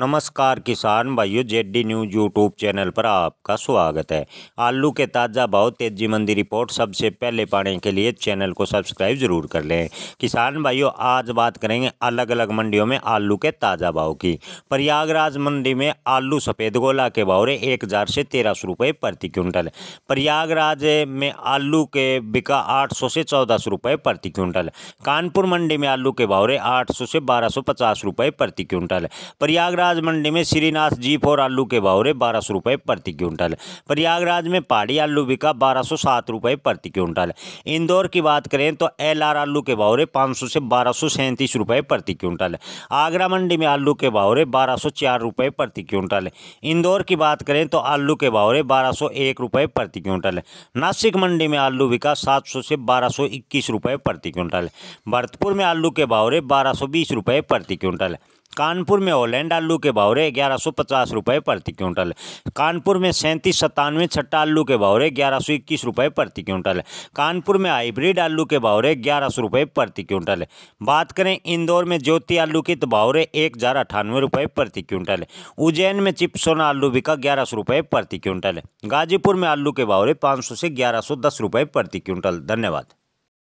नमस्कार किसान भाइयों जेडी न्यूज यूट्यूब चैनल पर आपका स्वागत है आलू के ताज़ा भाव तेजी मंदी रिपोर्ट सबसे पहले पाने के लिए चैनल को सब्सक्राइब जरूर कर लें किसान भाइयों आज बात करेंगे अलग अलग मंडियों में आलू के ताज़ा भाव की प्रयागराज मंडी में आलू सफ़ेद गोला के भाव रहे एक हज़ार से तेरह सौ रुपये प्रति क्विंटल प्रयागराज में आलू के बिका आठ सौ से चौदह सौ रुपये प्रति क्विंटल कानपुर मंडी में आलू के भाव रहे आठ सौ से बारह सौ पचास रुपये प्रति क्विंटल प्रयागराज प्रयागराज मंडी में श्रीनाथ जीप और आलू के भाव बारह सौ रुपये प्रति क्विंटल प्रयागराज में पहाड़ी आलू बिका बारह सौ सात रुपये प्रति क्विंटल इंदौर की बात करें तो एल आर आलू के भाव पाँच सौ से बारह सौ सैंतीस रुपये प्रति क्विंटल आगरा मंडी में आलू के भाव बारह सौ चार रुपये प्रति क्विंटल इंदौर की बात करें तो आलू के भाव बारह सौ एक रुपये प्रति क्विंटल नासिक मंडी में आलू बिका सात सौ से बारह सौ इक्कीस रुपये प्रति क्विंटल भरतपुर में आलू के भाव बारह सौ बीस रुपये प्रति क्विंटल कानपुर में ओलैंड आलू के भावरे ग्यारह सौ पचास रुपये प्रति क्विंटल कानपुर में सैंतीस सत्तानवे छट्टा आलू के भावरे ग्यारह सौ इक्कीस रुपये प्रति क्विंटल कानपुर में हाइब्रिड आलू के भावरे ग्यारह सौ रुपये प्रति क्विंटल बात करें इंदौर में ज्योति आलू के तो भावरे एक हज़ार अठानवे रुपये प्रति क्विंटल उज्जैन में चिप्सोना आलू बिका ग्यारह सौ रुपये प्रति क्विंटल गाजीपुर में आलू के भावरे पाँच सौ से ग्यारह सौ दस रुपये प्रति क्विंटल धन्यवाद